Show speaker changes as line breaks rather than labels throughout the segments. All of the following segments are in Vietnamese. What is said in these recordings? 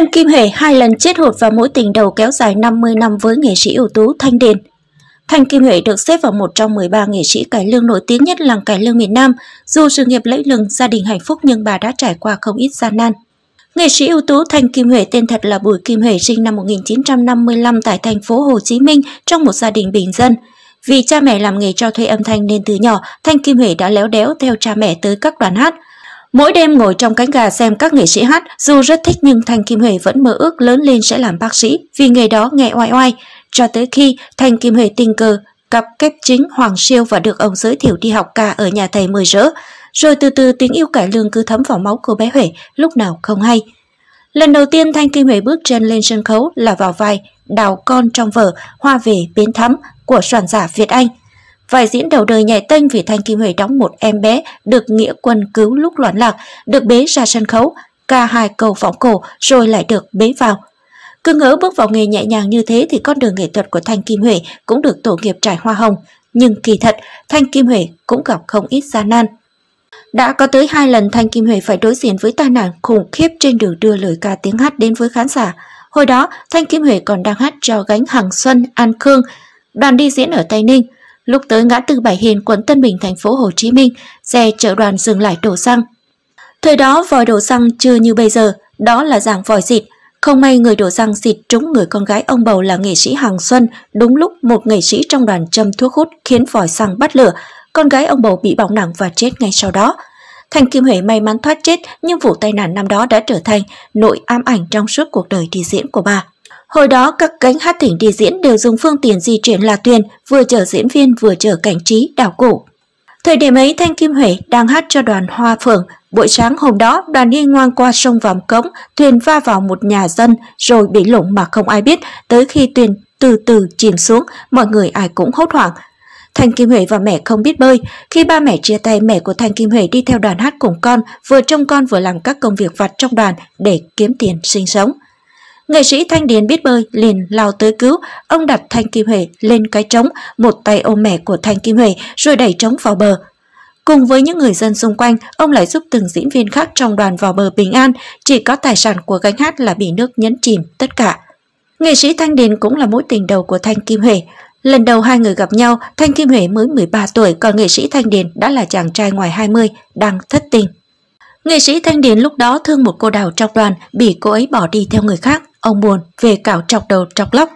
Thanh Kim Hề hai lần chết hụt và mối tình đầu kéo dài 50 năm với nghệ sĩ ưu tú Thanh Điền. Thanh Kim Huệ được xếp vào một trong 13 nghệ sĩ cải lương nổi tiếng nhất làng cải lương miền Nam. Dù sự nghiệp lẫy lừng, gia đình hạnh phúc nhưng bà đã trải qua không ít gian nan. Nghệ sĩ ưu tú Thanh Kim Huệ tên thật là Bùi Kim Huệ sinh năm 1955 tại thành phố Hồ Chí Minh trong một gia đình bình dân. Vì cha mẹ làm nghề cho thuê âm thanh nên từ nhỏ, Thanh Kim Huệ đã léo đéo theo cha mẹ tới các đoàn hát. Mỗi đêm ngồi trong cánh gà xem các nghệ sĩ hát, dù rất thích nhưng Thanh Kim Huệ vẫn mơ ước lớn lên sẽ làm bác sĩ vì nghề đó nghe oai oai. Cho tới khi Thanh Kim Huệ tình cờ cặp kép chính Hoàng Siêu và được ông giới thiệu đi học ca ở nhà thầy mười rỡ. Rồi từ từ tiếng yêu cải lương cứ thấm vào máu cô bé Huệ lúc nào không hay. Lần đầu tiên Thanh Kim Huệ bước chân lên sân khấu là vào vai Đào con trong vở Hoa về biến thắm của soạn giả Việt Anh – Vài diễn đầu đời nhảy tênh vì Thanh Kim Huệ đóng một em bé được nghĩa quân cứu lúc loạn lạc, được bế ra sân khấu, ca hai câu võng cổ rồi lại được bế vào. Cứ ngỡ bước vào nghề nhẹ nhàng như thế thì con đường nghệ thuật của Thanh Kim Huệ cũng được tổ nghiệp trải hoa hồng. Nhưng kỳ thật, Thanh Kim Huệ cũng gặp không ít gian nan. Đã có tới hai lần Thanh Kim Huệ phải đối diện với tai nạn khủng khiếp trên đường đưa lời ca tiếng hát đến với khán giả. Hồi đó, Thanh Kim Huệ còn đang hát cho gánh Hằng Xuân, An Khương, đoàn đi diễn ở Tây Ninh – Lúc tới ngã tư Bảy Hiền, quận Tân Bình, thành phố Hồ Chí Minh, xe chở đoàn dừng lại đổ xăng. Thời đó vòi đổ xăng chưa như bây giờ, đó là dạng vòi xịt. Không may người đổ xăng xịt trúng người con gái ông bầu là nghệ sĩ Hàng Xuân, đúng lúc một nghệ sĩ trong đoàn châm thuốc hút khiến vòi xăng bắt lửa, con gái ông bầu bị bỏng nặng và chết ngay sau đó. Thành Kim Huệ may mắn thoát chết nhưng vụ tai nạn năm đó đã trở thành nỗi ám ảnh trong suốt cuộc đời đi diễn của bà. Hồi đó các cánh hát thỉnh đi diễn đều dùng phương tiện di chuyển là thuyền, vừa chở diễn viên vừa chở cảnh trí, đảo cổ. Thời điểm ấy Thanh Kim Huệ đang hát cho đoàn Hoa Phượng. Buổi sáng hôm đó, đoàn đi ngoan qua sông vòng cống, thuyền va vào một nhà dân rồi bị lủng mà không ai biết. Tới khi thuyền từ từ chìm xuống, mọi người ai cũng hốt hoảng. Thanh Kim Huệ và mẹ không biết bơi. Khi ba mẹ chia tay, mẹ của Thanh Kim Huệ đi theo đoàn hát cùng con, vừa trông con vừa làm các công việc vặt trong đoàn để kiếm tiền sinh sống. Nghệ sĩ Thanh Điền biết bơi liền lao tới cứu, ông đặt Thanh Kim Huệ lên cái trống, một tay ôm mẹ của Thanh Kim Huệ rồi đẩy trống vào bờ. Cùng với những người dân xung quanh, ông lại giúp từng diễn viên khác trong đoàn vào bờ bình an, chỉ có tài sản của gánh hát là bị nước nhấn chìm tất cả. Nghệ sĩ Thanh Điền cũng là mối tình đầu của Thanh Kim Huệ. Lần đầu hai người gặp nhau, Thanh Kim Huệ mới 13 tuổi, còn nghệ sĩ Thanh Điền đã là chàng trai ngoài 20, đang thất tình. Nghệ sĩ Thanh Điền lúc đó thương một cô đào trong đoàn, bị cô ấy bỏ đi theo người khác. Ông buồn về cảo trọc đầu trọc lóc.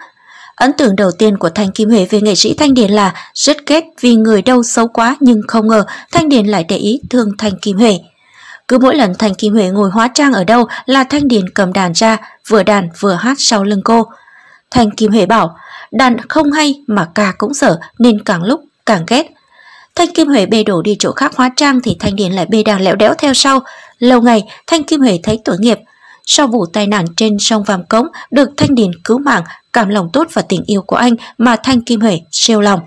Ấn tượng đầu tiên của Thanh Kim Huệ về nghệ sĩ Thanh Điền là rất ghét vì người đâu xấu quá nhưng không ngờ Thanh Điền lại để ý thương Thanh Kim Huệ. Cứ mỗi lần Thanh Kim Huệ ngồi hóa trang ở đâu là Thanh Điền cầm đàn ra, vừa đàn vừa hát sau lưng cô. Thanh Kim Huệ bảo, đàn không hay mà ca cũng dở nên càng lúc càng ghét. Thanh Kim Huệ bê đổ đi chỗ khác hóa trang thì Thanh Điền lại bê đàn lẽo đéo theo sau. Lâu ngày, Thanh Kim Huệ thấy tội nghiệp, sau vụ tai nạn trên sông Vàm Cống được Thanh Điền cứu mạng, cảm lòng tốt và tình yêu của anh mà Thanh Kim Huệ siêu lòng.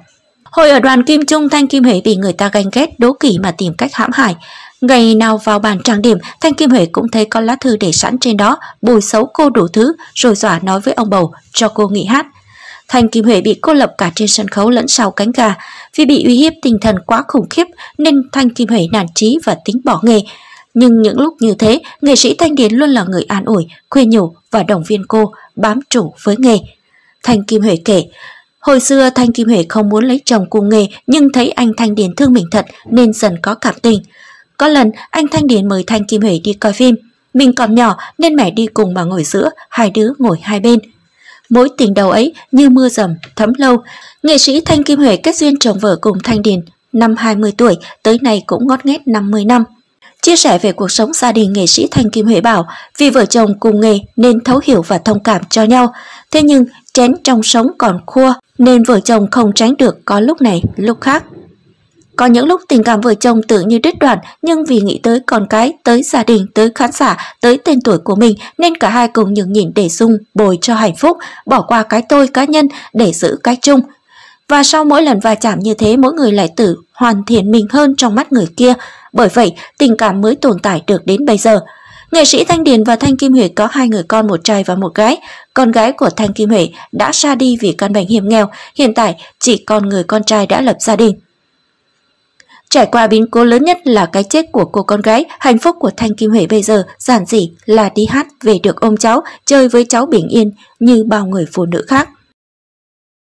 Hội ở đoàn Kim Trung Thanh Kim Huệ bị người ta ganh ghét đố kỵ mà tìm cách hãm hại. Ngày nào vào bàn trang điểm, Thanh Kim Huệ cũng thấy con lá thư để sẵn trên đó, bùi xấu cô đủ thứ, rồi dọa nói với ông bầu, cho cô nghỉ hát. Thanh Kim Huệ bị cô lập cả trên sân khấu lẫn sau cánh gà. Vì bị uy hiếp tinh thần quá khủng khiếp nên Thanh Kim Huệ nản trí và tính bỏ nghề. Nhưng những lúc như thế, nghệ sĩ Thanh Điền luôn là người an ủi, khuyên nhủ và động viên cô bám trụ với nghề. Thanh Kim Huệ kể, hồi xưa Thanh Kim Huệ không muốn lấy chồng cùng nghề nhưng thấy anh Thanh Điền thương mình thật nên dần có cảm tình. Có lần anh Thanh Điền mời Thanh Kim Huệ đi coi phim. Mình còn nhỏ nên mẹ đi cùng mà ngồi giữa, hai đứa ngồi hai bên. mối tình đầu ấy như mưa dầm, thấm lâu. Nghệ sĩ Thanh Kim Huệ kết duyên chồng vợ cùng Thanh Điền năm 20 tuổi, tới nay cũng ngót nghét 50 năm. Chia sẻ về cuộc sống gia đình nghệ sĩ Thanh Kim Huệ bảo vì vợ chồng cùng nghề nên thấu hiểu và thông cảm cho nhau. Thế nhưng chén trong sống còn khua nên vợ chồng không tránh được có lúc này lúc khác. Có những lúc tình cảm vợ chồng tưởng như đứt đoạn nhưng vì nghĩ tới con cái, tới gia đình, tới khán giả, tới tên tuổi của mình nên cả hai cùng nhường nhịn để dung bồi cho hạnh phúc, bỏ qua cái tôi cá nhân để giữ cái chung. Và sau mỗi lần va chạm như thế mỗi người lại tự hoàn thiện mình hơn trong mắt người kia, bởi vậy tình cảm mới tồn tại được đến bây giờ. Nghệ sĩ Thanh Điền và Thanh Kim Huệ có hai người con một trai và một gái. Con gái của Thanh Kim Huệ đã ra đi vì căn bệnh hiểm nghèo, hiện tại chỉ còn người con trai đã lập gia đình. Trải qua biến cố lớn nhất là cái chết của cô con gái, hạnh phúc của Thanh Kim Huệ bây giờ giản dị là đi hát về được ôm cháu, chơi với cháu bình yên như bao người phụ nữ khác.